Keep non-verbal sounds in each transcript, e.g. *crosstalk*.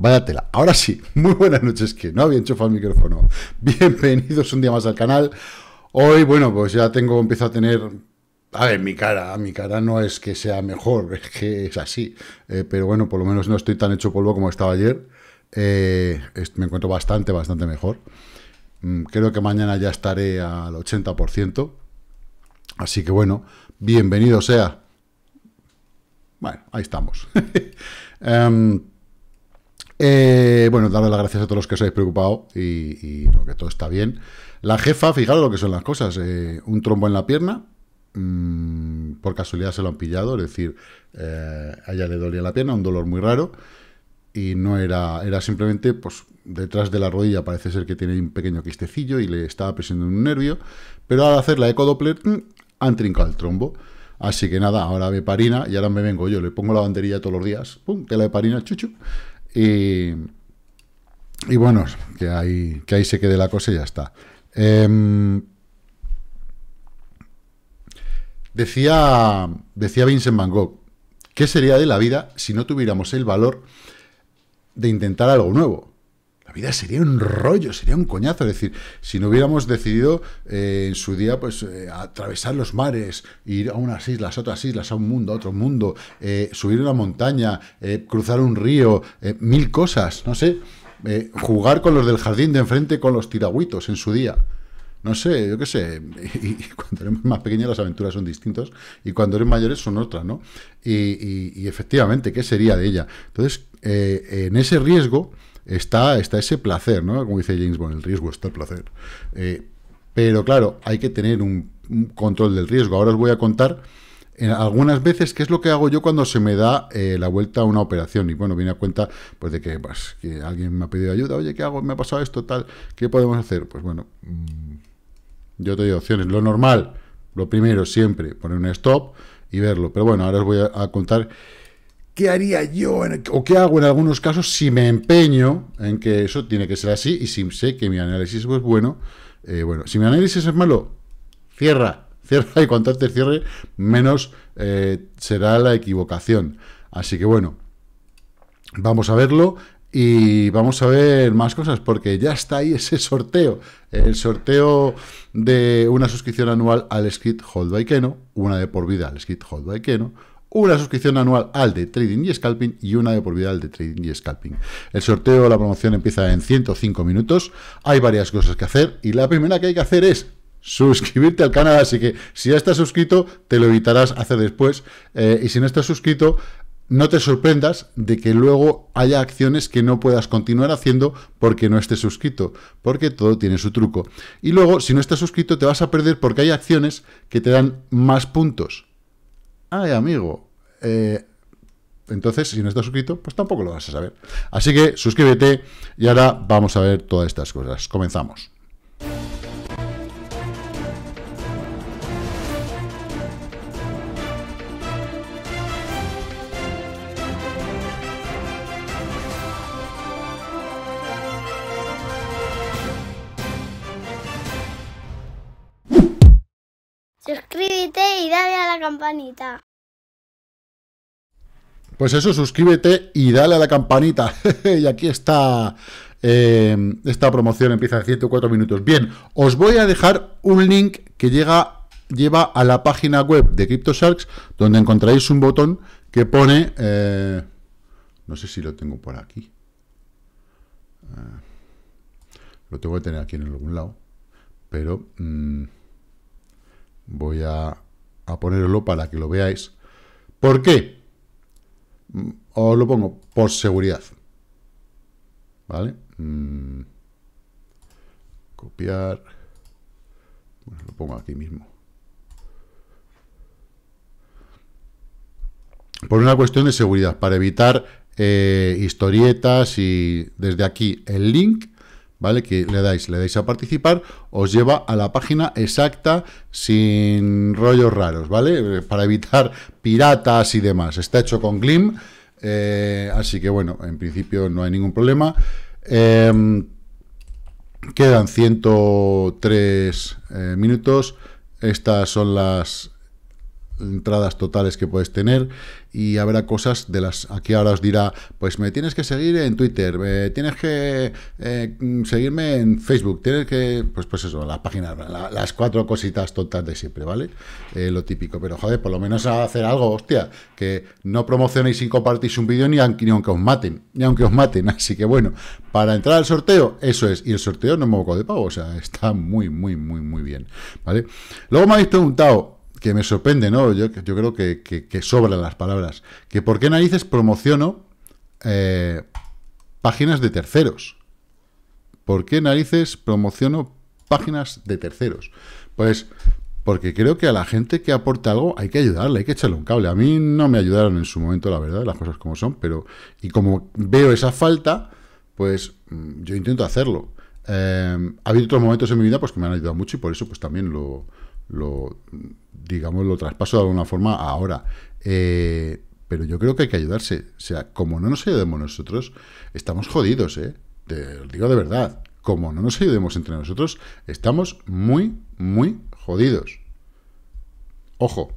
Vaya Ahora sí, muy buenas noches, que no había enchufado el micrófono. Bienvenidos un día más al canal. Hoy, bueno, pues ya tengo, empiezo a tener... A ver, mi cara, mi cara no es que sea mejor, es que es así. Eh, pero bueno, por lo menos no estoy tan hecho polvo como estaba ayer. Eh, me encuentro bastante, bastante mejor. Mm, creo que mañana ya estaré al 80%. Así que bueno, bienvenido sea. Bueno, ahí estamos. *laughs* Em, eh, bueno, darle las gracias a todos los que os habéis preocupado y, que todo está bien. La jefa, fijaros lo que son las cosas, eh, un trombo en la pierna, mm, por casualidad se lo han pillado, es decir, eh, a ella le dolía la pierna, un dolor muy raro, y no era, era simplemente, pues, detrás de la rodilla parece ser que tiene un pequeño quistecillo y le estaba presionando un nervio, pero al hacer la eco doppler mm, han trincado el trombo. Así que nada, ahora me parina y ahora me vengo yo, le pongo la banderilla todos los días, pum, que la parina, chuchu, y, y bueno, que ahí, que ahí se quede la cosa y ya está. Em, decía, decía Vincent Van Gogh, ¿qué sería de la vida si no tuviéramos el valor de intentar algo nuevo? la vida sería un rollo, sería un coñazo. Es decir, si no hubiéramos decidido eh, en su día, pues, eh, atravesar los mares, ir a unas islas, a otras islas, a un mundo, a otro mundo, eh, subir una montaña, cruzar un río, mil cosas, no sé. jugar con los del jardín de enfrente con los tiragüitos en su día. No sé, yo qué sé. *laughs* Y, cuando eres más pequeño las aventuras son distintas y cuando eres mayores son otras, ¿no? Y, y efectivamente, ¿qué sería de ella? Entonces, en ese riesgo, está, ese placer, ¿no? Como dice James Bond, el riesgo está el placer. Eh, pero claro, hay que tener un, control del riesgo. Ahora os voy a contar eh, algunas veces qué es lo que hago yo cuando se me da eh, la vuelta a una operación. Y bueno, viene a cuenta pues, de que, pues, que alguien me ha pedido ayuda. Oye, ¿qué hago? Me ha pasado esto, tal. ¿Qué podemos hacer? Pues bueno, mm, yo te doy opciones. Lo normal, lo primero siempre, poner un stop y verlo. Pero bueno, ahora os voy a contar ¿Qué haría yo o qué hago en algunos casos si me empeño en que eso tiene que ser así y si sé que mi análisis es bueno? Eh, bueno, si mi análisis es malo, cierra, *laughs* cierra y cuanto antes cierre, menos eh, será la equivocación. Así que bueno, vamos a verlo y vamos a ver más cosas porque ya está ahí ese sorteo. El sorteo de una suscripción anual al Skid Hold by Keno, una de por vida al Skid Hold by Keno, una suscripción anual al de Trading y Scalping y una de por vida al de Trading y Scalping. El sorteo la promoción empieza en 105 minutos. Hay varias cosas que hacer y la primera que hay que hacer es suscribirte al canal. Así que si ya estás suscrito, te lo evitarás hacer después. Eh, y si no estás suscrito, no te sorprendas de que luego haya acciones que no puedas continuar haciendo porque no estés suscrito, porque todo tiene su truco. Y luego, si no estás suscrito, te vas a perder porque hay acciones que te dan más puntos ay amigo, eh, entonces, si no estás suscrito, pues tampoco lo vas a saber. Así que suscríbete y ahora vamos a ver todas estas cosas. Comenzamos. dale a la campanita. Pues eso, suscríbete y dale a la campanita. *laughs* y aquí está em, esta promoción, empieza en 104 minutos. Bien, os voy a dejar un link que llega, lleva a la página web de CryptoSharks, donde encontraréis un botón que pone... Eh, no sé si lo tengo por aquí. Eh, lo tengo que tener aquí en algún lado. Pero mm, voy a a ponerlo para que lo veáis. ¿Por qué? Mm, os lo pongo por seguridad. ¿Vale? Mm. Copiar. lo pongo aquí mismo. Por una cuestión de seguridad, para evitar eh, historietas y desde aquí el link ¿vale? Que le dais, le dais a participar, os lleva a la página exacta sin rollos raros, ¿vale? Eh, para evitar piratas y demás. Está hecho con Glim, eh, así que bueno, en principio no hay ningún problema. Em, quedan 103 eh, minutos. Estas son las entradas totales que puedes tener y habrá cosas de las aquí ahora os dirá pues me tienes que seguir en Twitter ...me tienes que eh, mm, seguirme en Facebook tienes que pues pues eso las páginas las cuatro cositas totales de siempre vale eh, lo típico pero joder por lo menos hacer algo hostia que no promocionéis y compartís un vídeo ni, ni, aunque os maten ni aunque os maten *laughs* así que bueno para entrar al sorteo eso es y el sorteo no me moco de pago o sea está muy muy muy muy bien vale luego me habéis preguntado que me sorprende, ¿no? Yo, yo creo que, sobran las palabras. Que por qué narices promociono eh, páginas de terceros. ¿Por qué narices promociono páginas de terceros? Pues porque creo que a la gente que aporta algo hay que ayudarle, hay que echarle un cable. A mí no me ayudaron en su momento, la verdad, las cosas como son, pero... Y como veo esa falta, pues mm, yo intento hacerlo. Eh, ha habido otros momentos en mi vida pues que me han ayudado mucho y por eso pues también lo, lo digamos, lo traspaso de alguna forma ahora. Eh, pero yo creo que hay que ayudarse. O sea, como no nos ayudemos nosotros, estamos jodidos, ¿eh? Te digo de verdad. Como no nos ayudemos entre nosotros, estamos muy, muy jodidos. Ojo,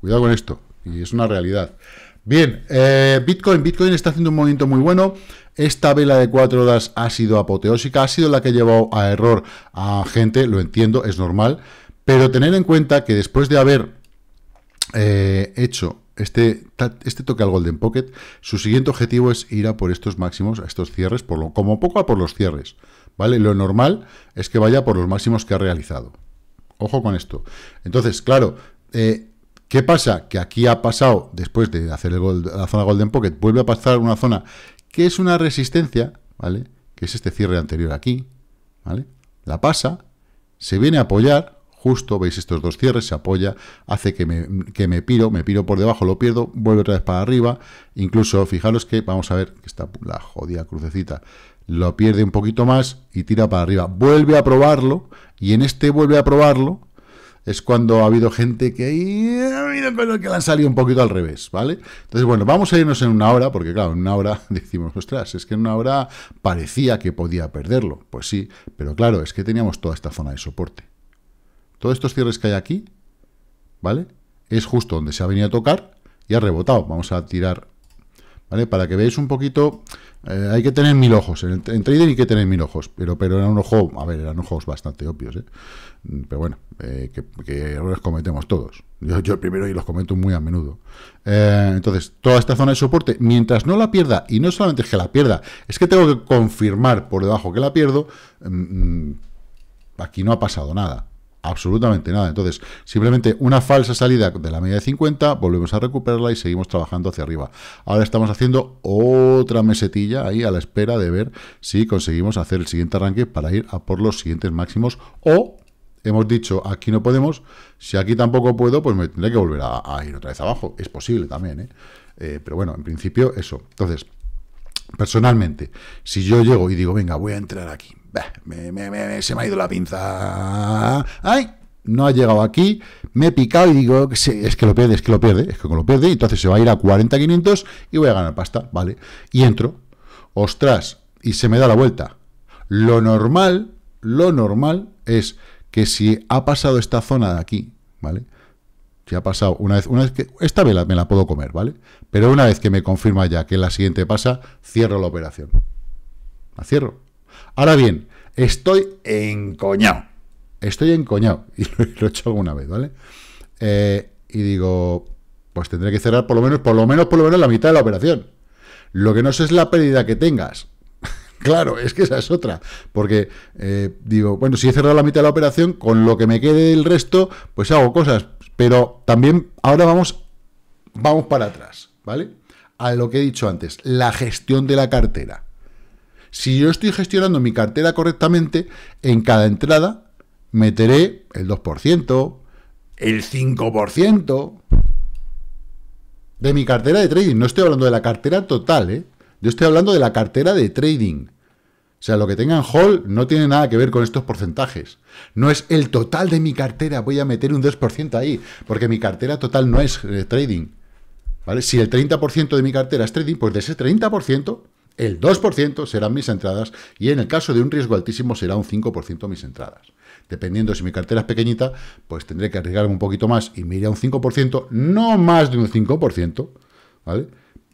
cuidado con esto. Y es una realidad. Bien, eh, Bitcoin. Bitcoin está haciendo un movimiento muy bueno. Esta vela de cuatro horas ha sido apoteósica, ha sido la que ha llevado a error a gente, lo entiendo, es normal. Pero tener en cuenta que después de haber eh, hecho este, este toque al Golden Pocket, su siguiente objetivo es ir a por estos máximos, a estos cierres, como poco a por los cierres. ¿vale? Lo normal es que vaya por los máximos que ha realizado. Ojo con esto. Entonces, claro, eh, ¿qué pasa? Que aquí ha pasado, después de hacer la zona Golden Pocket, vuelve a pasar una zona que es una resistencia, ¿vale? Que es este cierre anterior aquí, ¿vale? La pasa, se viene a apoyar, justo, veis estos dos cierres, se apoya, hace que me, me piro, me piro por debajo, lo pierdo, vuelve otra vez para arriba, incluso fijaros que, vamos a ver, que está la jodida crucecita, lo pierde un poquito más y tira para arriba, vuelve a probarlo, y en este vuelve a probarlo, es cuando ha habido gente que habido que le han salido un poquito al revés, ¿vale? Entonces, bueno, vamos a irnos en una hora, porque claro, en una hora *laughs* decimos, ostras, es que en una hora parecía que podía perderlo. Pues sí, pero claro, es que teníamos toda esta zona de soporte. Todos estos cierres que hay aquí, ¿vale? Es justo donde se ha venido a tocar y ha rebotado. Vamos a tirar, ¿vale? Para que veáis un poquito, eh, hay que tener mil ojos. En, el, trading hay que tener mil ojos, pero, pero eran un ojo, a ver, eran ojos bastante obvios, ¿eh? Mm, pero bueno, eh, que, errores cometemos todos. Yo, primero y los comento muy a menudo. Eh, entonces, toda esta zona de soporte, mientras no la pierda, y no solamente es que la pierda, es que tengo que confirmar por debajo que la pierdo, mm, mm, aquí no ha pasado nada absolutamente nada. Entonces, simplemente una falsa salida de la media de 50, volvemos a recuperarla y seguimos trabajando hacia arriba. Ahora estamos haciendo otra mesetilla ahí a la espera de ver si conseguimos hacer el siguiente arranque para ir a por los siguientes máximos o... Hemos dicho, aquí no podemos, si aquí tampoco puedo, pues me tendré que volver a, ir otra vez abajo. Es posible también, Eh, eh pero bueno, en principio eso. Entonces, Personalmente, si yo llego y digo, venga, voy a entrar aquí, me, me, se me ha ido la pinza, ¡ay! No ha llegado aquí, me he picado y digo, es que lo pierde, es que lo pierde, es que lo pierde, y entonces se va a ir a 40-500 y voy a ganar pasta, ¿vale? Y entro, ostras, y se me da la vuelta. Lo normal, lo normal es que si ha pasado esta zona de aquí, ¿vale? Si ha pasado una vez, una vez que... Esta vela me la puedo comer, ¿vale? Pero una vez que me confirma ya que la siguiente pasa, cierro la operación. La cierro. Ahora bien, estoy encoñado. Estoy encoñado. *laughs* Y lo, he hecho alguna vez, ¿vale? Eh, y digo, pues tendré que cerrar por lo menos, por lo menos, por lo menos la mitad de la operación. Lo que no sé es la pérdida que tengas. *laughs* claro, es que esa es otra. Porque eh, digo, bueno, si he cerrado la mitad de la operación, con lo que me quede del resto, pues hago cosas. Pero también ahora vamos, vamos para atrás. ¿vale? A lo que he dicho antes, la gestión de la cartera. Si yo estoy gestionando mi cartera correctamente, en cada entrada meteré el 2%, el 5% de mi cartera de trading. No estoy hablando de la cartera total, ¿eh? Yo estoy hablando de la cartera de trading. O sea, lo que tengan hall no tiene nada que ver con estos porcentajes. No es el total de mi cartera, voy a meter un 2% ahí, porque mi cartera total no es eh, trading. Si el 30% de mi cartera es trading, pues de ese 30%, el 2% serán mis entradas y en el caso de un riesgo altísimo será un 5% mis entradas. Dependiendo si mi cartera es pequeñita, pues tendré que arriesgarme un poquito más y me iré a un 5%, no más de un 5%, ¿vale?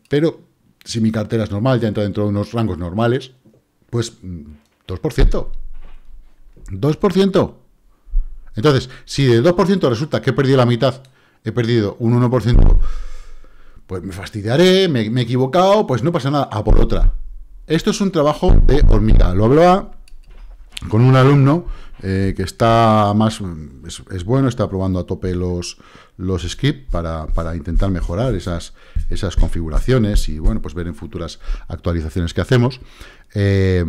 Pero si mi cartera es normal, ya entra dentro de unos rangos normales, pues 2%. Mm, 2%. Entonces, si del 2% resulta que he perdido la mitad, he perdido un 1%, pues me fastidiaré, me, he equivocado, pues no pasa nada, a por otra. Esto es un trabajo de hormiga. Lo hablaba con un alumno eh, que está más, es, bueno, está probando a tope los, los skips para, intentar mejorar esas, esas configuraciones y bueno, pues ver en futuras actualizaciones que hacemos. Eh,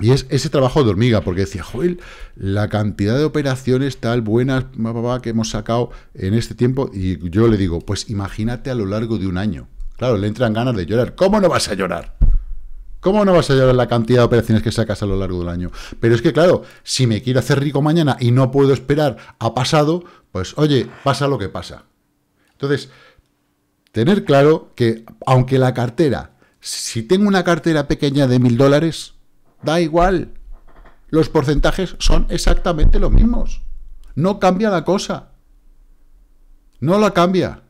y es ese trabajo de hormiga, porque decía, Joel, la cantidad de operaciones tal, buenas, que hemos sacado en este tiempo, y yo le digo, pues imagínate a lo largo de un año. Claro, le entran ganas de llorar. ¿Cómo no vas a llorar? ¿Cómo no vas a llorar la cantidad de operaciones que sacas a lo largo del año? Pero es que, claro, si me quiero hacer rico mañana y no puedo esperar a pasado, pues oye, pasa lo que pasa. Entonces, tener claro que, aunque la cartera, si tengo una cartera pequeña de mil dólares, Da igual. Los porcentajes son exactamente los mismos. No cambia la cosa. No la cambia.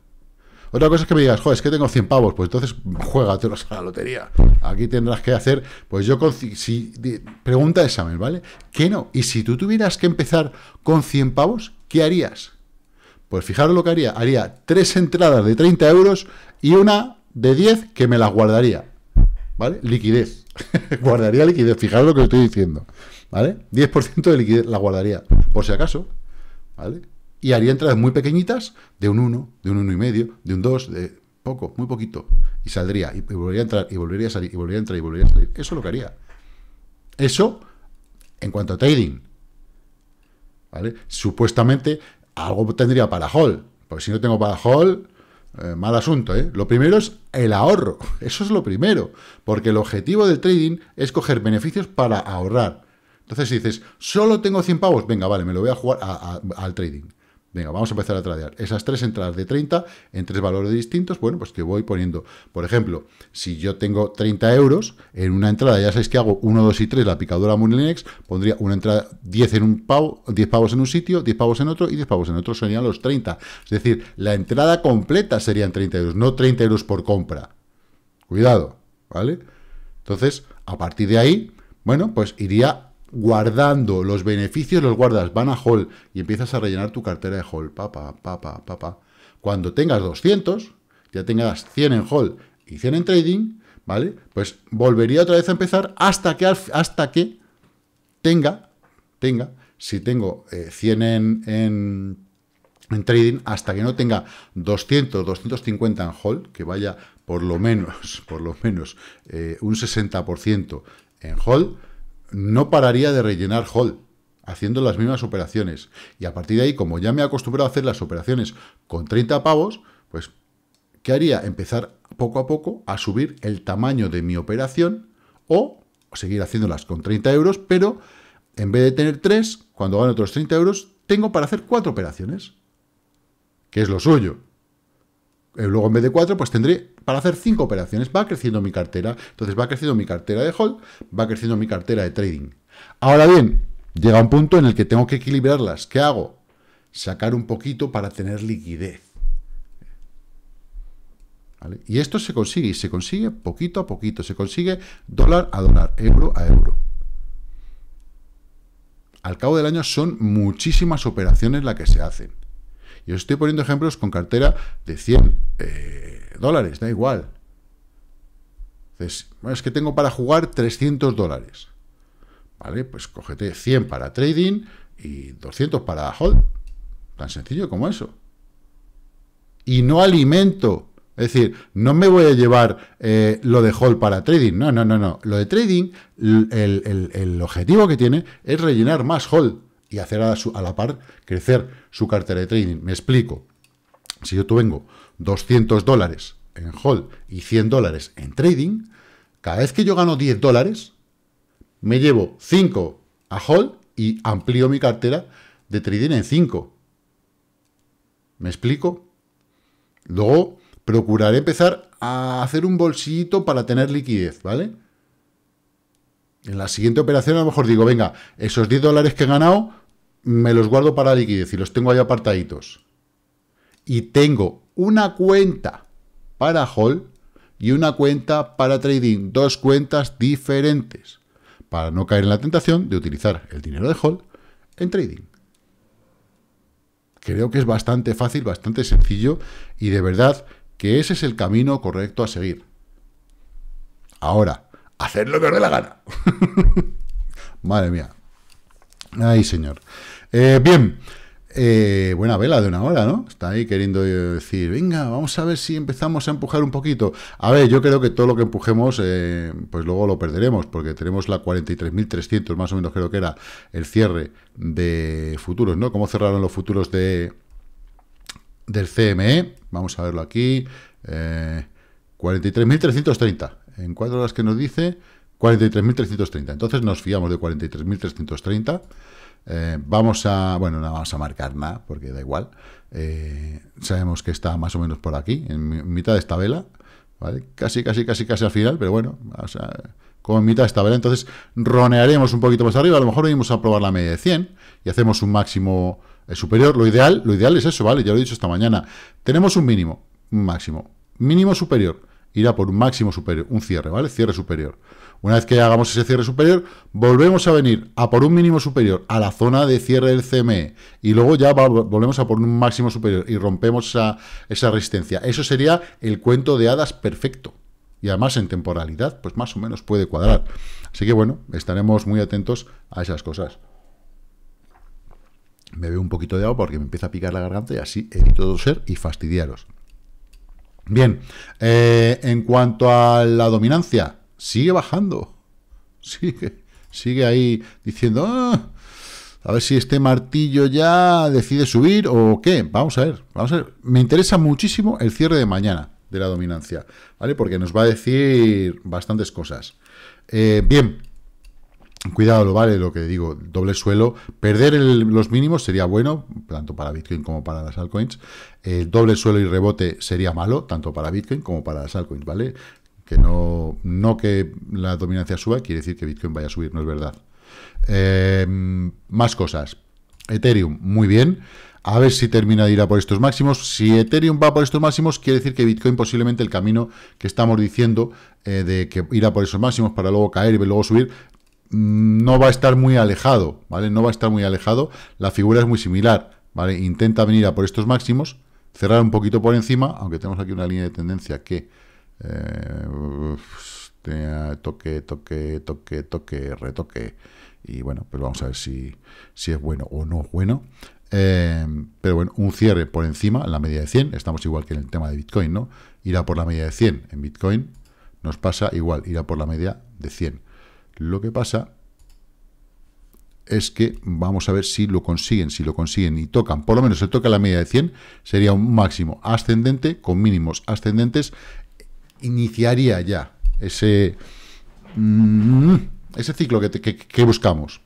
Otra cosa es que me digas, joder, es que tengo 100 pavos, pues entonces juégatelos a la lotería. Aquí tendrás que hacer, pues yo Si, pregunta de examen, ¿vale? ¿Qué no? Y si tú tuvieras que empezar con 100 pavos, ¿qué harías? Pues fijaros lo que haría. Haría tres entradas de 30 euros y una de 10 que me las guardaría. ¿vale? Liquidez. *laughs* guardaría liquidez, fijaros lo que estoy diciendo, ¿vale? 10% de liquidez la guardaría, por si acaso, ¿vale? Y haría entradas muy pequeñitas, de un 1, de un 1,5, de un 2, de poco, muy poquito. Y saldría, y, volvería a entrar, y volvería a salir, y volvería a entrar, y volvería a salir. Eso lo que haría. Eso, en cuanto a trading, ¿vale? Supuestamente, algo tendría para hall. Porque si no tengo para hall, eh, mal asunto, ¿eh? Lo primero es el ahorro. *laughs* Eso es lo primero. Porque el objetivo del trading es coger beneficios para ahorrar. Entonces si dices, solo tengo 100 pavos, venga, vale, me lo voy a jugar al trading. Venga, vamos a empezar a tradear. Esas tres entradas de 30 en tres valores distintos, bueno, pues que voy poniendo. Por ejemplo, si yo tengo 30 euros, en una entrada, ya sabéis que hago 1, 2 y 3, la picadora Linux, pondría una entrada 10 en un pavo, 10 pavos en un sitio, 10 pavos en otro y 10 pavos en otro, serían los 30. Es decir, la entrada completa serían 30 euros, no 30 euros por compra. Cuidado, ¿vale? Entonces, a partir de ahí, bueno, pues iría guardando los beneficios, los guardas, van a Hall y empiezas a rellenar tu cartera de Hall. Papá, papá, papá. Cuando tengas 200, ya tengas 100 en Hall y 100 en trading, ¿vale? Pues volvería otra vez a empezar hasta que, hasta que tenga, tenga, si tengo 100 eh, en, en, trading, hasta que no tenga 200, 250 en Hall, que vaya por lo menos, *laughs* por lo menos eh, un 60% en Hall, no pararía de rellenar Hall, haciendo las mismas operaciones. Y a partir de ahí, como ya me he acostumbrado a hacer las operaciones con 30 pavos, pues, ¿qué haría? Empezar poco a poco a subir el tamaño de mi operación o seguir haciéndolas con 30 euros, pero en vez de tener 3, cuando gano otros 30 euros, tengo para hacer 4 operaciones, que es lo suyo. Eh, luego en vez de cuatro pues tendré para hacer cinco operaciones. Va creciendo mi cartera. Entonces va creciendo mi cartera de hold, va creciendo mi cartera de trading. Ahora bien, llega un punto en el que tengo que equilibrarlas. ¿Qué hago? Sacar un poquito para tener liquidez. Y esto se consigue, y se consigue poquito a poquito, se consigue dólar a dólar, euro a euro. Al cabo del año son muchísimas operaciones las que se hacen. Yo estoy poniendo ejemplos con cartera de 100 eh, dólares, da igual. es que tengo para jugar 300 dólares. ¿Vale? Pues cógete 100 para trading y 200 para hold. Tan sencillo como eso. Y no alimento. Es decir, no me voy a llevar eh, lo de hold para trading. No, no, no, no. Lo de trading, el, el objetivo que tiene es rellenar más hold y hacer a, la par crecer su cartera de trading. Me explico. Si yo tengo 200 dólares en hold y 100 dólares en trading, cada vez que yo gano 10 dólares, me llevo 5 a hold y amplío mi cartera de trading en 5. ¿Me explico? Luego procuraré empezar a hacer un bolsillito para tener liquidez, ¿vale? En la siguiente operación a lo mejor digo, venga, esos 10 dólares que he ganado me los guardo para liquidez y los tengo ahí apartaditos, y tengo una cuenta para Hall y una cuenta para trading, dos cuentas diferentes, para no caer en la tentación de utilizar el dinero de Hall en trading. Creo que es bastante fácil, bastante sencillo y de verdad que ese es el camino correcto a seguir. Ahora, hacer lo que os dé la gana. *laughs* Madre mía, Ahí señor. Eh, bien, eh, buena vela de una hora, ¿no? Está ahí queriendo eh, decir, venga, vamos a ver si empezamos a empujar un poquito. A ver, yo creo que todo lo que empujemos, pues luego lo perderemos, porque tenemos la 43.300, más o menos creo que era el cierre de futuros, ¿no? ¿Cómo cerraron los futuros de del CME? Vamos a verlo aquí. 43.330. En cuatro horas que nos dice... 43.330. Entonces nos fiamos de 43.330. Eh, vamos a, bueno, no vamos a marcar nada, porque da igual. Eh, sabemos que está más o menos por aquí, en mitad de esta vela, Casi, casi, casi, casi al final, pero bueno, como en mitad de esta vela. Entonces ronearemos un poquito más arriba, a lo mejor venimos a probar la media de 100 y hacemos un máximo eh, superior. Lo ideal, lo ideal es eso, ¿vale? Ya lo he dicho esta mañana. Tenemos un mínimo, un máximo, mínimo superior. Irá por un máximo superior, un cierre, ¿vale? Cierre superior. Una vez que hagamos ese cierre superior, volvemos a venir a por un mínimo superior a la zona de cierre del CME y luego ya volvemos a por un máximo superior y rompemos esa, resistencia. Eso sería el cuento de hadas perfecto. Y además en temporalidad, pues más o menos puede cuadrar. Así que bueno, estaremos muy atentos a esas cosas. Me veo un poquito de agua porque me empieza a picar la garganta y así evito ser... y fastidiaros. Bien, eh, en cuanto a la dominancia, sigue bajando. Sigue, sigue ahí diciendo, ah, a ver si este martillo ya decide subir o qué. Vamos a ver, vamos a ver. Me interesa muchísimo el cierre de mañana de la dominancia, ¿vale? Porque nos va a decir bastantes cosas. Eh, bien, cuidado, vale lo que digo, doble suelo. Perder los mínimos sería bueno, tanto para Bitcoin como para las altcoins. El doble suelo y rebote sería malo, tanto para Bitcoin como para las altcoins, ¿vale? que no, no que la dominancia suba, quiere decir que Bitcoin vaya a subir, no es verdad. Em, más cosas. Ethereum, muy bien. A ver si termina de ir a por estos máximos. Si Ethereum va por estos máximos, quiere decir que Bitcoin posiblemente el camino que estamos diciendo eh, de que irá a por esos máximos para luego caer y luego subir, mm, no va a estar muy alejado, ¿vale? No va a estar muy alejado. La figura es muy similar, ¿vale? Intenta venir a por estos máximos, cerrar un poquito por encima, aunque tenemos aquí una línea de tendencia que eh, toque, toque, toque, toque, retoque. Y bueno, pues vamos a ver si, si es bueno o no es bueno. Eh, pero bueno, un cierre por encima, la media de 100. Estamos igual que en el tema de Bitcoin, ¿no? Irá por la media de 100 en Bitcoin. Nos pasa igual, irá por la media de 100. Lo que pasa es que vamos a ver si lo consiguen, si lo consiguen y tocan, por lo menos se toca la media de 100, sería un máximo ascendente con mínimos ascendentes iniciaría ya ese, mm, ese ciclo que, que buscamos.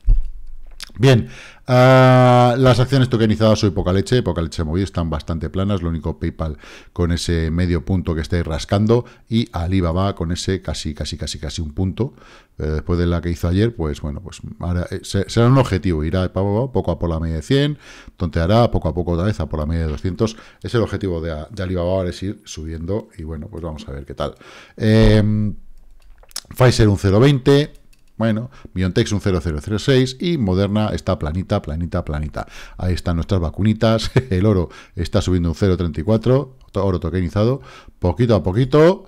Bien, Ah, las acciones tokenizadas hoy poca leche, poca leche movido están bastante planas, lo único PayPal con ese medio punto que estáis rascando y Alibaba con ese casi, casi, casi, casi un punto. Eh, después de la que hizo ayer, pues bueno, pues ahora, eh, será un objetivo, irá poco a por la media de 100, tonteará poco a poco otra vez a por la media de 200. Es el objetivo de, Alibaba, ahora es ir subiendo y bueno, pues vamos a ver qué tal. Em, Pfizer un 0,20. Bueno, BioNTech un 0.006 y Moderna está planita, planita, planita. Ahí están nuestras vacunitas. *laughs* El oro está subiendo un 0,34, oro tokenizado, poquito a poquito.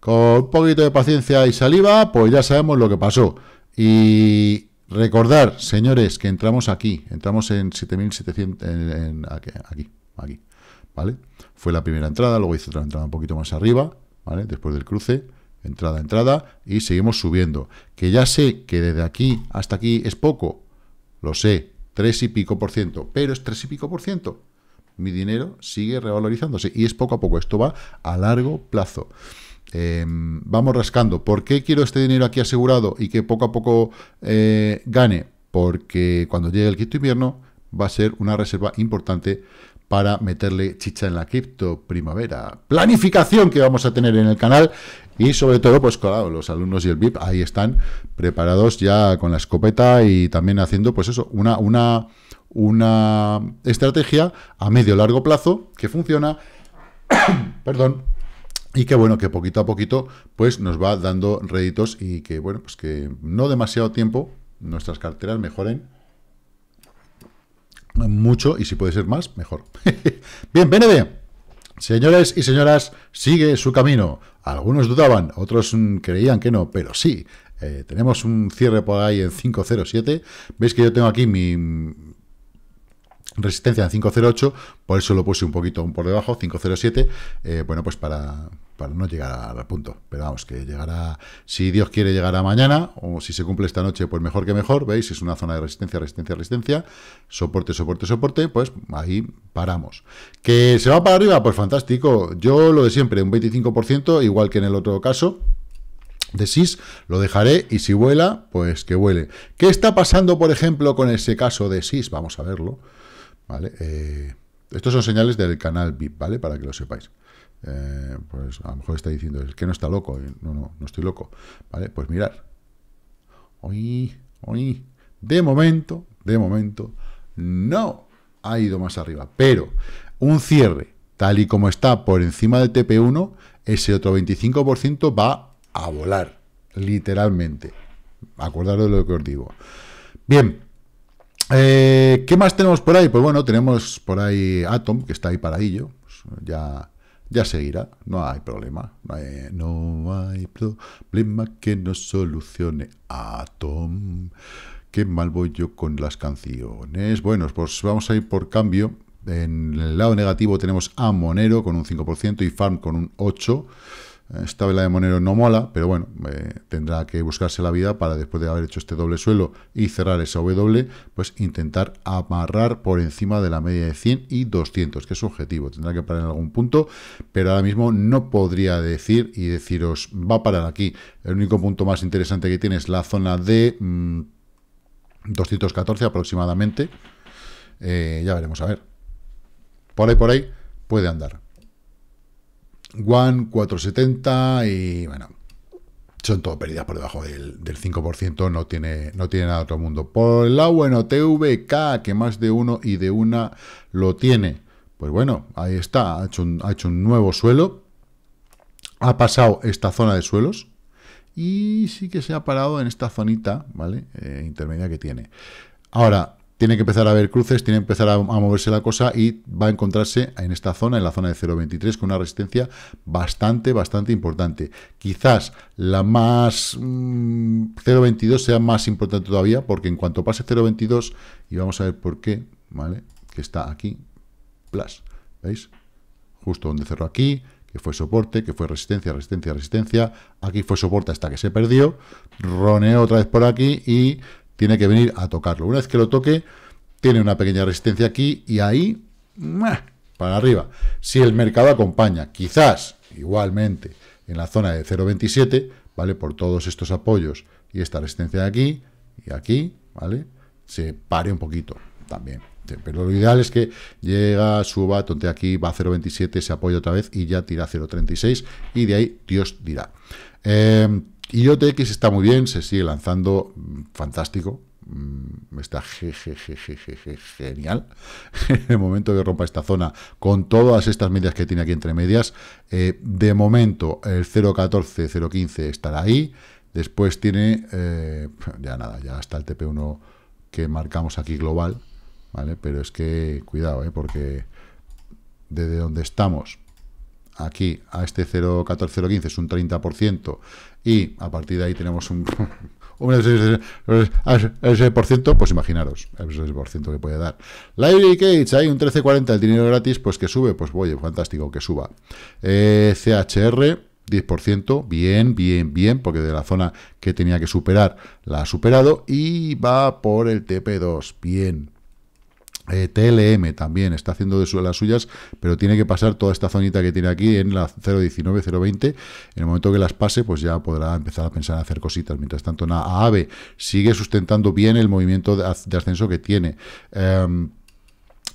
Con un poquito de paciencia y saliva, pues ya sabemos lo que pasó. Y recordar, señores, que entramos aquí, entramos en 7700, aquí, aquí, aquí, ¿vale? Fue la primera entrada, luego hice otra entrada un poquito más arriba, ¿vale? Después del cruce entrada, entrada, y seguimos subiendo. Que ya sé que desde aquí hasta aquí es poco, lo sé, 3 y pico por ciento, pero es 3 y pico por ciento. Mi dinero sigue revalorizándose y es poco a poco, esto va a largo plazo. Em, vamos rascando. ¿Por qué quiero este dinero aquí asegurado y que poco a poco eh, gane? Porque cuando llegue el quinto invierno va a ser una reserva importante para meterle chicha en la cripto primavera. Planificación que vamos a tener en el canal y sobre todo, pues claro, los alumnos y el VIP ahí están preparados ya con la escopeta y también haciendo, pues eso, una, una, una estrategia a medio largo plazo que funciona, *coughs* perdón, y que bueno, que poquito a poquito, pues nos va dando réditos y que bueno, pues que no demasiado tiempo nuestras carteras mejoren mucho y si puede ser más, mejor. *laughs* Bien, BNB. Señores y señoras, sigue su camino. Algunos dudaban, otros mm, creían que no, pero sí. Eh, tenemos un cierre por ahí en 507. Veis que yo tengo aquí mi resistencia en 508, por eso lo puse un poquito por debajo, 507. Eh, bueno, pues para para no llegará al punto. Pero vamos, que llegará, si Dios quiere, a mañana, o si se cumple esta noche, pues mejor que mejor, ¿veis? Es una zona de resistencia, resistencia, resistencia, soporte, soporte, soporte, pues ahí paramos. ¿Que se va para arriba? Pues fantástico. Yo lo de siempre, un 25%, igual que en el otro caso, de SIS, lo dejaré y si vuela, pues que vuele. ¿Qué está pasando, por ejemplo, con ese caso de SIS? Vamos a verlo. ¿Vale? Eh, estos son señales del canal VIP, ¿vale? Para que lo sepáis. Eh, pues a lo mejor está diciendo, es que no está loco, no, no, no estoy loco, ¿vale? Pues mirar. Hoy, hoy, de momento, de momento, no ha ido más arriba, pero un cierre, tal y como está por encima del TP1, ese otro 25% va a volar, literalmente. Acordaros de lo que os digo. Bien, eh, ¿Qué más tenemos por ahí? Pues bueno, tenemos por ahí Atom, que está ahí paradillo. ello, pues ya ya seguirá, no hay problema, no hay, problema que no solucione Atom. Qué mal voy yo con las canciones. Bueno, pues vamos a ir por cambio. En el lado negativo tenemos a Monero con un 5% y Farm con un 8%. Esta vela de Monero no mola, pero bueno, eh, tendrá que buscarse la vida para después de haber hecho este doble suelo y cerrar esa W, pues intentar amarrar por encima de la media de 100 y 200, que es su objetivo. Tendrá que parar en algún punto, pero ahora mismo no podría decir y deciros, va a parar aquí. El único punto más interesante que tiene es la zona de 214 mm, aproximadamente. Eh, ya veremos, a ver. Por ahí, por ahí, puede andar. One 470 y bueno, son todo pérdidas por debajo del, 5%, no tiene, no tiene nada otro mundo. Por el lado bueno, TVK, que más de uno y de una lo tiene. Pues bueno, ahí está, ha hecho un, ha hecho un nuevo suelo, ha pasado esta zona de suelos y sí que se ha parado en esta zonita, ¿vale? Eh, intermedia que tiene. Ahora, tiene que empezar a haber cruces, tiene que empezar a, moverse la cosa y va a encontrarse en esta zona, en la zona de 0.23, con una resistencia bastante, bastante importante. Quizás la más 0.22 mm, sea más importante todavía, porque en cuanto pase 0.22, y vamos a ver por qué, ¿vale? Que está aquí, plus, ¿veis? Justo donde cerró aquí, que fue soporte, que fue resistencia, resistencia, resistencia. Aquí fue soporte hasta que se perdió. Roneó otra vez por aquí y tiene que venir a tocarlo. Una vez que lo toque, tiene una pequeña resistencia aquí y ahí, para arriba. Si el mercado acompaña, quizás, igualmente, en la zona de 0,27, ¿vale? Por todos estos apoyos y esta resistencia de aquí y aquí, ¿vale? Se pare un poquito también. Pero lo ideal es que llega, suba, tonte aquí, va a 0.27, se apoya otra vez y ya tira 0.36 y de ahí Dios dirá. Em, IoTX está muy bien, se sigue lanzando, mm, fantástico, mm, está genial. *laughs* en el momento que rompa esta zona, con todas estas medias que tiene aquí entre medias, eh, de momento el 0.14, 0.15 estará ahí. Después tiene, eh, ya nada, ya está el TP1 que marcamos aquí global, ¿vale? Pero es que, cuidado, ¿eh? porque desde donde estamos aquí a este 0,14-0,15 es un 30%, y a partir de ahí tenemos un... *laughs* un pues imaginaros, el 6% que puede dar. Library Cage, hay un 13.40, el dinero gratis, pues que sube, pues oye, fantástico, que suba. Eh, CHR, 10%, bien, bien, bien, porque de la zona que tenía que superar, la ha superado, y va por el TP2, bien, eh, TLM también está haciendo de su, las suyas, pero tiene que pasar toda esta zonita que tiene aquí en la 019, 020. En el momento que las pase, pues ya podrá empezar a pensar en hacer cositas. Mientras tanto, na, ave sigue sustentando bien el movimiento de, ascenso que tiene. Em,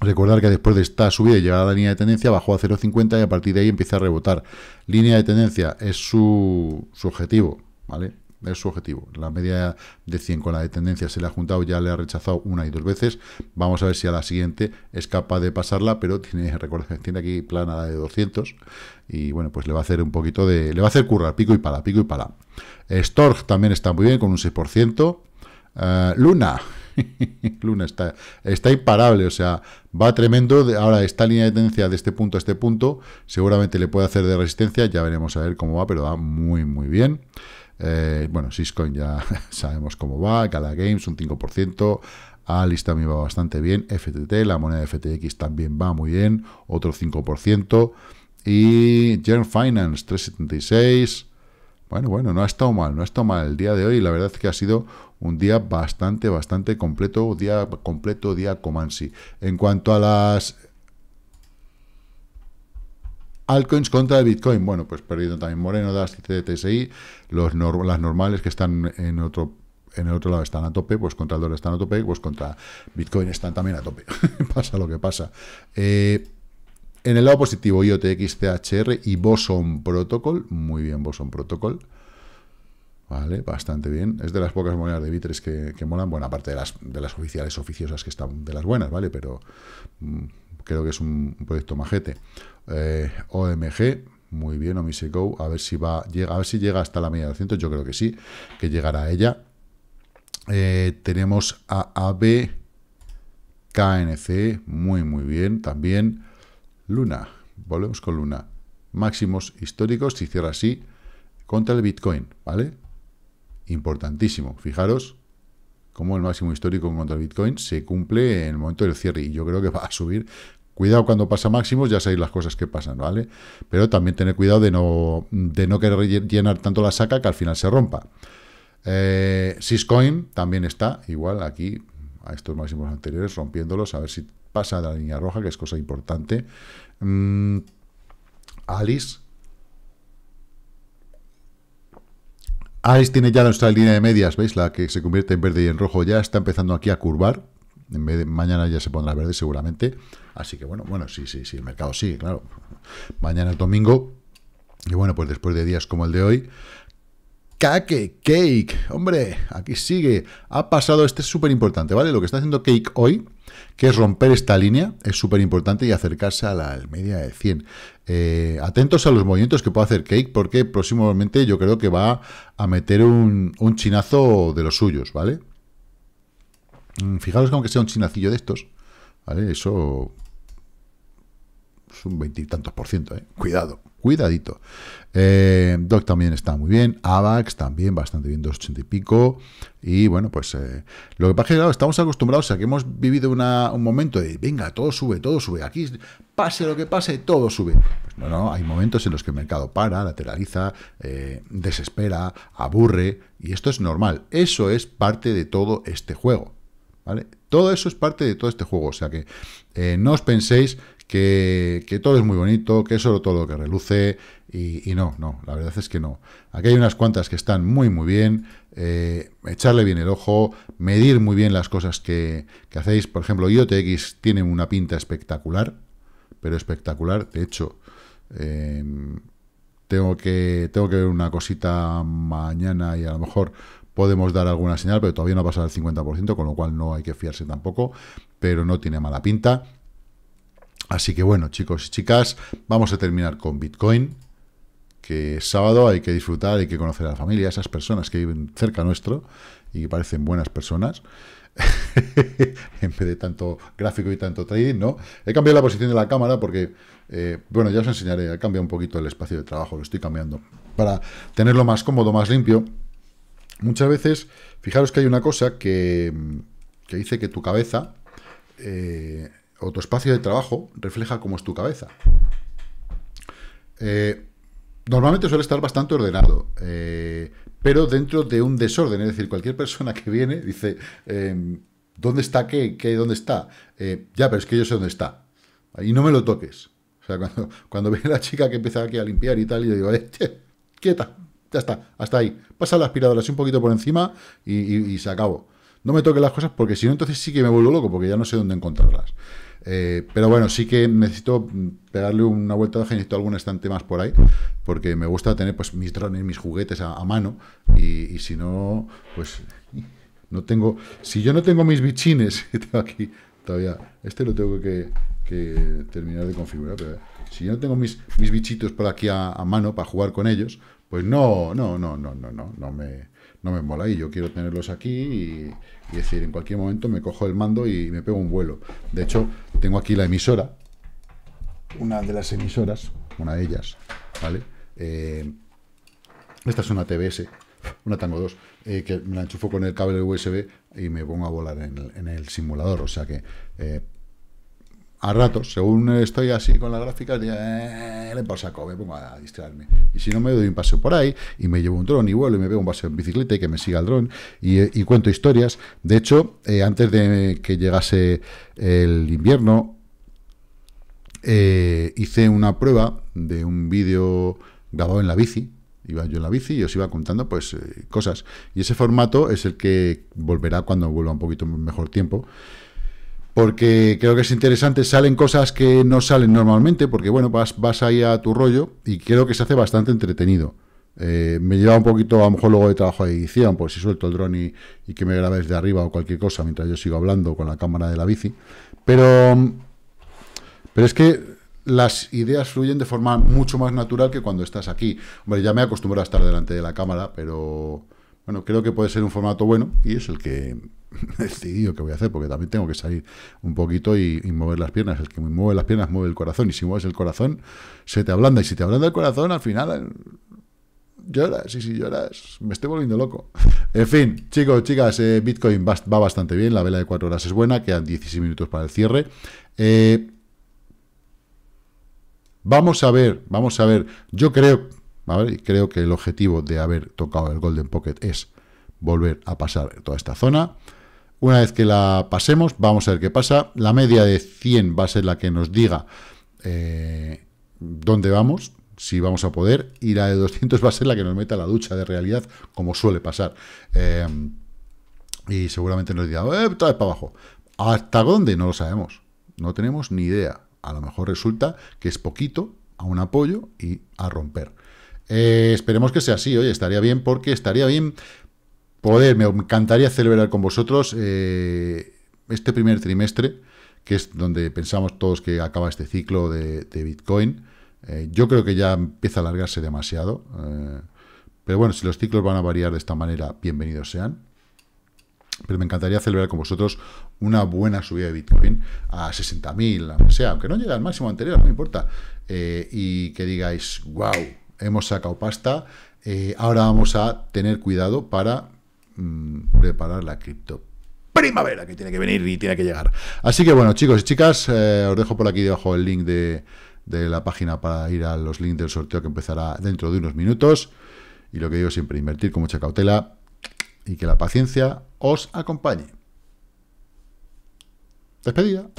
recordar que después de esta subida y llegada a la línea de tendencia bajó a 0,50 y a partir de ahí empieza a rebotar. Línea de tendencia es su, su objetivo, ¿vale? es su objetivo. La media de 100 con la de tendencia se le ha juntado, ya le ha rechazado una y dos veces. Vamos a ver si a la siguiente es capaz de pasarla, pero tiene, *laughs* recuerda que tiene aquí plana la de 200 y bueno, pues le va a hacer un poquito de... le va a hacer currar, pico y pala, pico y pala. Storg también está muy bien con un 6%. Eh, Luna, *laughs* Luna está, está imparable, o sea, va tremendo. Ahora, esta línea de tendencia de este punto a este punto, seguramente le puede hacer de resistencia, ya veremos a ver cómo va, pero va muy, muy bien. Eh, bueno, Syscoin ya *laughs* sabemos cómo va, Gala Games un 5%, Alice también va bastante bien, FTT, la moneda de FTX también va muy bien, otro 5%, y Gen Finance 376. Bueno, bueno, no ha estado mal, no ha estado mal el día de hoy. La verdad es que ha sido un día bastante, bastante completo, día completo, día Comansi. En cuanto a las Altcoins contra Bitcoin. Bueno, pues perdiendo también Moreno, DAS, TSI, los las normales que están en otro en el otro lado están a tope, pues contra el dólar están a tope, pues contra Bitcoin están también a tope. *laughs* pasa lo que pasa. Eh, en el lado positivo, IOTX, CHR y Boson Protocol. Muy bien, Boson Protocol. Vale, bastante bien. Es de las pocas monedas de Bitres que, molan. Bueno, aparte de las, de las oficiales oficiosas que están de las buenas, ¿vale? Pero... Mm, creo que es un, proyecto majete. Eh, OMG, muy bien, OmiseGo, a ver si va, llega, a ver si llega hasta la media de 200, yo creo que sí, que llegará a ella. Eh, tenemos a KNC, muy muy bien, también Luna, volvemos con Luna, máximos históricos, si cierra así, contra el Bitcoin, ¿vale? Importantísimo, fijaros, cómo el máximo histórico contra el Bitcoin se cumple en el momento del cierre. Y yo creo que va a subir Cuidado cuando pasa máximos, ya sabéis las cosas que pasan, ¿vale? Pero también tener cuidado de no, querer llenar tanto la saca que al final se rompa. Eh, Syscoin también está, igual aquí, a estos máximos anteriores, rompiéndolos, a ver si pasa la línea roja, que es cosa importante. Mm, Alice. Alice tiene ya nuestra línea de medias, ¿veis? La que se convierte en verde y en rojo ya está empezando aquí a curvar, vez mañana ya se pondrá verde seguramente. Así que bueno, bueno, sí, sí, sí, el mercado sigue, claro. Mañana es domingo. Y bueno, pues después de días como el de hoy, Cake Cake, hombre, aquí sigue. Ha pasado, este es súper importante, ¿vale? Lo que está haciendo Cake hoy, que es romper esta línea, es súper importante y acercarse a la media de 100. Eh, atentos a los movimientos que puede hacer Cake, porque próximamente yo creo que va a meter un, un chinazo de los suyos, ¿vale? Mm, fijaros que sea un chinacillo de estos, Eso es un veintitantos por ciento, ¿eh? Cuidado, cuidadito. Eh, Doc también está muy bien, AVAX también bastante bien, 280 y pico. Y bueno, pues eh, lo que pasa es que estamos acostumbrados a que hemos vivido un momento de, venga, todo sube, todo sube, aquí pase lo que pase, todo sube. Pues hay momentos en los que el mercado para, lateraliza, desespera, aburre, y esto es normal. Eso es parte de todo este juego. ¿vale? Todo eso es parte de todo este juego, o sea que eh, no os penséis que, todo es muy bonito, que es solo todo lo que reluce, y, no, no, la verdad es que no. Aquí hay unas cuantas que están muy, muy bien, eh, echarle bien el ojo, medir muy bien las cosas que, hacéis, por ejemplo, IOTX tiene una pinta espectacular, pero espectacular, de hecho... Eh, tengo que, tengo que ver una cosita mañana y a lo mejor podemos dar alguna señal, pero todavía no ha pasado el 50%, con lo cual no hay que fiarse tampoco, pero no tiene mala pinta. Así que bueno, chicos y chicas, vamos a terminar con Bitcoin, que es sábado hay que disfrutar, hay que conocer a la familia, a esas personas que viven cerca nuestro y que parecen buenas personas. *laughs* en vez de tanto gráfico y tanto trading, ¿no? He cambiado la posición de la cámara porque, eh, bueno, ya os enseñaré, he cambiado un poquito el espacio de trabajo, lo estoy cambiando para tenerlo más cómodo, más limpio. Muchas veces, fijaros que hay una cosa que, dice que tu cabeza eh, o tu espacio de trabajo refleja cómo es tu cabeza. Eh, normalmente suele estar bastante ordenado, eh, pero dentro de un desorden. Es decir, cualquier persona que viene dice, em, ¿dónde está qué? ¿Qué? ¿Dónde está? ya, pero es que yo sé dónde está. Y no me lo toques. O sea, *laughs* cuando, cuando viene la chica que empieza aquí a limpiar y tal, yo digo, quieta, ya está, hasta ahí. Pasa la aspiradora así un poquito por encima y, se acabó. No me toque las cosas porque si no, entonces sí que me vuelvo loco porque ya no sé dónde encontrarlas. Eh, pero bueno, sí que necesito pegarle una vuelta de genito necesito algún estante más por ahí, porque me gusta tener pues mis drones, mis juguetes a, mano, y, si no, pues no tengo, si yo no tengo mis bichines, *laughs* tengo aquí todavía, este lo tengo que, terminar de configurar, pero si yo no tengo mis, mis bichitos por aquí a mano para jugar con ellos, pues no, no, no, no, no, no, no me, no me mola. Y yo quiero tenerlos aquí y, decir, en cualquier momento me cojo el mando y me pego un vuelo. De hecho, tengo aquí la emisora, una de las emisoras, una de ellas, ¿vale? Eh, esta es una TBS, una Tango 2, eh, que me la enchufo con el cable USB y me pongo a volar en el, simulador. O sea que eh, a ratos, según estoy así con las gráficas, eh, le me pongo a distraerme. Y si no, me doy un paseo por ahí y me llevo un dron y vuelo y me veo un paseo en bicicleta y que me siga el dron y, cuento historias. De hecho, eh, antes de que llegase el invierno, eh, hice una prueba de un vídeo grabado en la bici. Iba yo en la bici y os iba contando pues cosas. Y ese formato es el que volverá cuando vuelva un poquito mejor tiempo porque creo que es interesante, salen cosas que no salen normalmente, porque bueno, vas, vas ahí a tu rollo y creo que se hace bastante entretenido. Eh, me lleva un poquito, a lo mejor luego de trabajo de edición, por pues si suelto el dron y, que me grabes de arriba o cualquier cosa mientras yo sigo hablando con la cámara de la bici. Pero, pero es que las ideas fluyen de forma mucho más natural que cuando estás aquí. Hombre, ya me he acostumbrado a estar delante de la cámara, pero bueno, creo que puede ser un formato bueno y es el que *laughs* he decidido que voy a hacer, porque también tengo que salir un poquito y, mover las piernas. El que me mueve las piernas mueve el corazón, y si mueves el corazón, se te ablanda. Y si te ablanda el corazón, al final eh, lloras, y si lloras, me estoy volviendo loco. *laughs* En fin, chicos, chicas, eh, Bitcoin va, bastante bien, la vela de cuatro horas es buena, quedan 16 minutos para el cierre. Eh, vamos a ver, vamos a ver, yo creo Creo que el objetivo de haber tocado el Golden Pocket es volver a pasar toda esta zona. Una vez que la pasemos, vamos a ver qué pasa. La media de 100 va a ser la que nos diga eh, dónde vamos, si vamos a poder, y la de 200 va a ser la que nos meta la ducha de realidad, como suele pasar. Eh, y seguramente nos dirá, eh, otra vez para abajo. ¿Hasta dónde? No lo sabemos. No tenemos ni idea. A lo mejor resulta que es poquito a un apoyo y a romper. Eh, esperemos que sea así, oye, estaría bien porque estaría bien poder, me encantaría celebrar con vosotros eh, este primer trimestre, que es donde pensamos todos que acaba este ciclo de, Bitcoin. Eh, yo creo que ya empieza a alargarse demasiado, pero bueno, si los ciclos van a variar de esta manera, bienvenidos sean. Pero me encantaría celebrar con vosotros una buena subida de Bitcoin a 60.000, o sea, aunque no llegue al máximo anterior, no importa. y que digáis, wow, hemos sacado pasta, eh, ahora vamos a tener cuidado para mm, preparar la cripto primavera que tiene que venir y tiene que llegar. Así que bueno, chicos y chicas, eh, os dejo por aquí debajo el link de la página para ir a los links del sorteo que empezará dentro de unos minutos. Y lo que digo siempre, invertir con mucha cautela y que la paciencia os acompañe. Despedida.